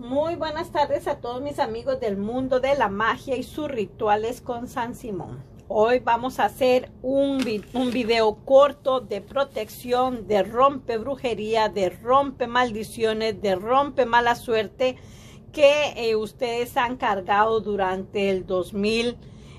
Muy buenas tardes a todos mis amigos del mundo de la magia y sus rituales con San Simón. Hoy vamos a hacer un, video corto de protección, de rompe brujería, de rompe maldiciones, de rompe mala suerte que eh, ustedes han cargado durante el 2020.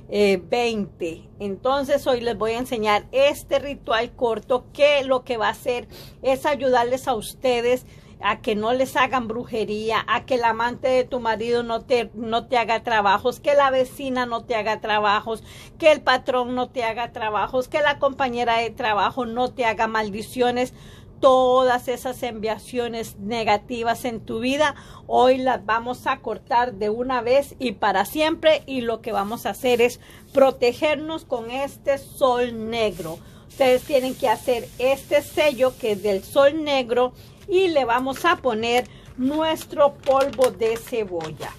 Eh, Entonces hoy les voy a enseñar este ritual corto que lo que va a hacer es ayudarles a ustedes a que no les hagan brujería, a que el amante de tu marido no te, haga trabajos, que la vecina no te haga trabajos, que el patrón no te haga trabajos, que la compañera de trabajo no te haga maldiciones. Todas esas enviaciones negativas en tu vida, hoy las vamos a cortar de una vez y para siempre y lo que vamos a hacer es protegernos con este sol negro. Ustedes tienen que hacer este sello que es del sol negro y le vamos a poner nuestro polvo de cebolla.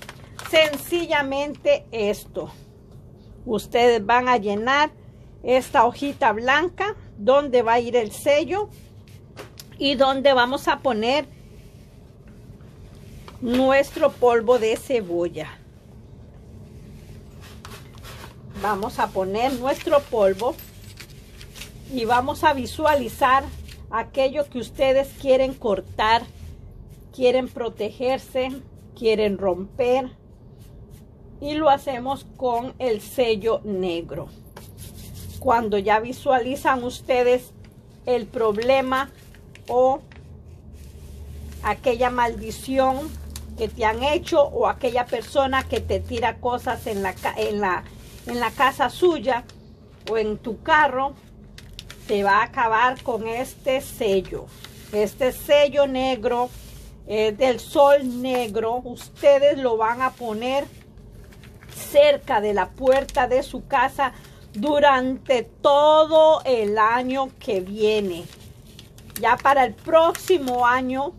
Sencillamente esto. Ustedes van a llenar esta hojita blanca donde va a ir el sello y donde vamos a poner nuestro polvo de cebolla. Vamos a poner nuestro polvo y vamos a visualizar aquello que ustedes quieren cortar, quieren protegerse, quieren romper. Y lo hacemos con el sello negro. Cuando ya visualizan ustedes el problema o aquella maldición que te han hecho o aquella persona que te tira cosas en la, casa suya o en tu carro, te va a acabar con este sello. Este sello negro es del sol negro. Ustedes lo van a poner cerca de la puerta de su casa durante todo el año que viene. Ya para el próximo año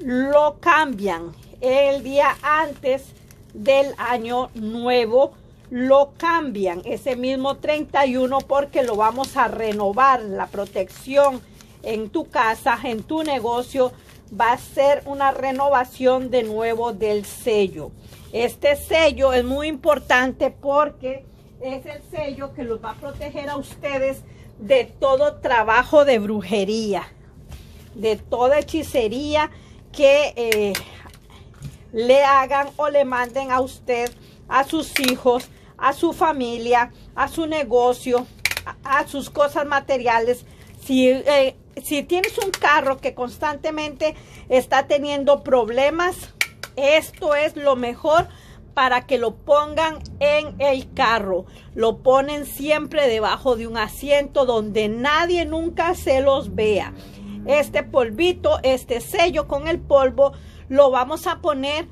lo cambian el día antes del año nuevo lo cambian ese mismo 31 porque lo vamos a renovar. La protección en tu casa, en tu negocio, va a ser una renovación de nuevo del sello. Este sello es muy importante porque es el sello que los va a proteger a ustedes de todo trabajo de brujería, de toda hechicería que eh, le hagan o le manden a usted, a sus hijos, a su familia, a su negocio, a, sus cosas materiales. Si, eh, si tienes un carro que constantemente está teniendo problemas, esto es lo mejor para que lo pongan en el carro. Lo ponen siempre debajo de un asiento donde nadie nunca se los vea. Este polvito, este sello con el polvo, lo vamos a poner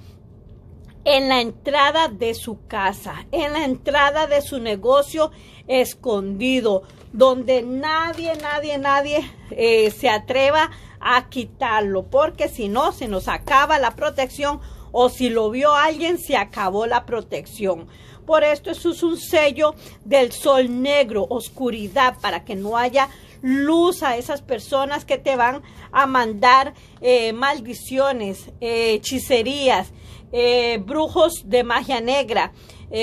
en la entrada de su casa, en la entrada de su negocio escondido, donde nadie, nadie, nadie eh, se atreva a quitarlo, porque si no, se nos acaba la protección o si lo vio alguien, se acabó la protección. Por esto eso es un sello del sol negro, oscuridad, para que no haya luz a esas personas que te van a mandar eh, maldiciones, eh, hechicerías, eh, brujos de magia negra,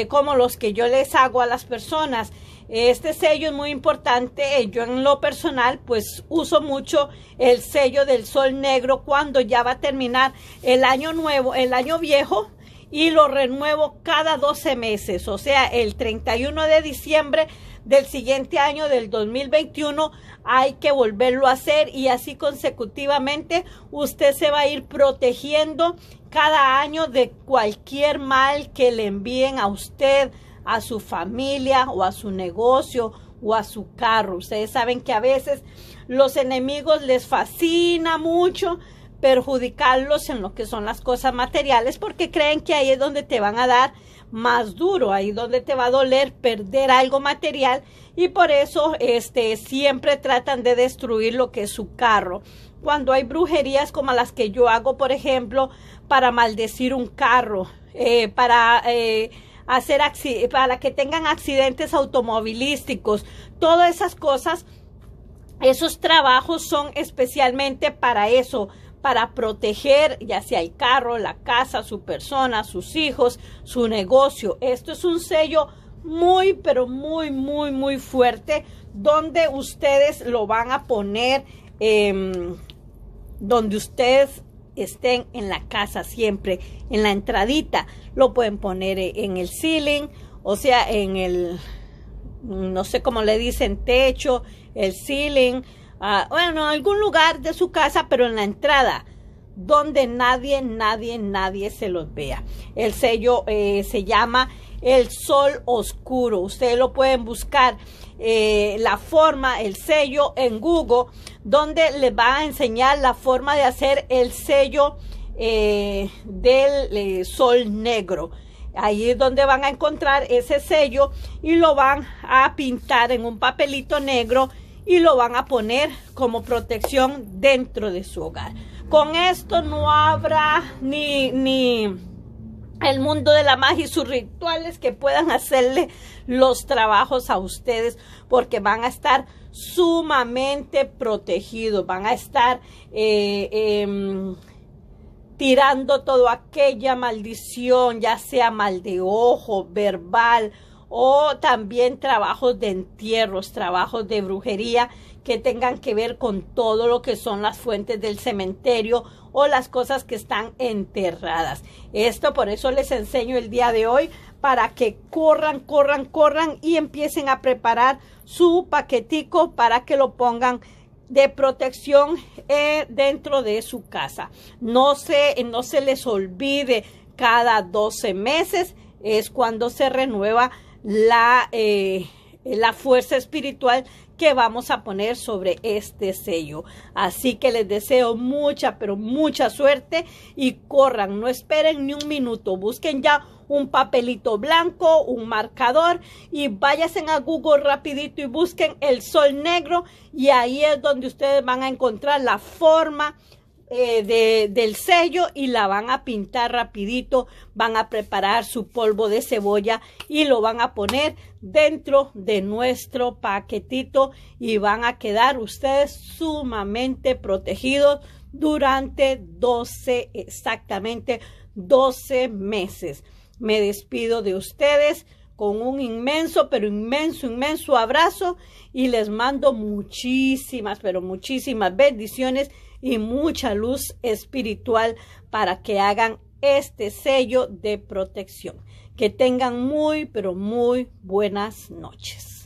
como los que yo les hago a las personas. Este sello es muy importante. Yo en lo personal pues uso mucho el sello del sol negro cuando ya va a terminar el año nuevo, el año viejo y lo renuevo cada 12 meses. O sea, el 31 de diciembre del siguiente año, del 2021, hay que volverlo a hacer y así consecutivamente usted se va a ir protegiendo cada año de cualquier mal que le envíen a usted, a su familia o a su negocio o a su carro. Ustedes saben que a veces los enemigos les fascina mucho perjudicarlos en lo que son las cosas materiales porque creen que ahí es donde te van a dar más duro, ahí donde te va a doler perder algo material y por eso este siempre tratan de destruir lo que es su carro. Cuando hay brujerías como las que yo hago, por ejemplo, para maldecir un carro, eh, para eh, para que tengan accidentes automovilísticos, todas esas cosas, esos trabajos son especialmente para eso, para proteger ya sea el carro, la casa, su persona, sus hijos, su negocio. Esto es un sello muy, pero muy, muy, muy fuerte donde ustedes lo van a poner, em, donde ustedes estén en la casa siempre, en la entradita. Lo pueden poner e, en el ceiling, o sea, en el, no sé cómo le dicen, techo, el ceiling bueno, bueno, algún lugar de su casa, pero en la entrada, donde nadie, nadie, nadie se los vea. El sello eh, se llama El Sol Oscuro. Ustedes lo pueden buscar eh, la forma, el sello en Google, donde les va a enseñar la forma de hacer el sello eh, del Sol Negro. Ahí es donde van a encontrar ese sello y lo van a pintar en un papelito negro y lo van a poner como protección dentro de su hogar. Con esto no habrá ni, ni el mundo de la magia y sus rituales que puedan hacerle los trabajos a ustedes porque van a estar sumamente protegidos, van a estar eh, em, tirando toda aquella maldición, ya sea mal de ojo, verbal o también trabajos de entierros, trabajos de brujería que tengan que ver con todo lo que son las fuentes del cementerio o las cosas que están enterradas. Esto por eso les enseño el día de hoy para que corran, corran, corran y empiecen a preparar su paquetico para que lo pongan de protección eh, dentro de su casa. No se, no se les olvide cada 12 meses es cuando se renueva la, eh, la fuerza espiritual que vamos a poner sobre este sello. Así que les deseo mucha, pero mucha suerte y corran, no esperen ni un minuto, busquen ya un papelito blanco, un marcador y váyanse a Google rapidito y busquen el sol negro y ahí es donde ustedes van a encontrar la forma eh, del sello y la van a pintar rapidito, van a preparar su polvo de cebolla y lo van a poner dentro de nuestro paquetito y van a quedar ustedes sumamente protegidos durante 12, exactamente 12 meses. Me despido de ustedes con un inmenso, pero inmenso, inmenso abrazo y les mando muchísimas, pero muchísimas bendiciones y mucha luz espiritual para que hagan este sello de protección. Que tengan muy, pero muy buenas noches.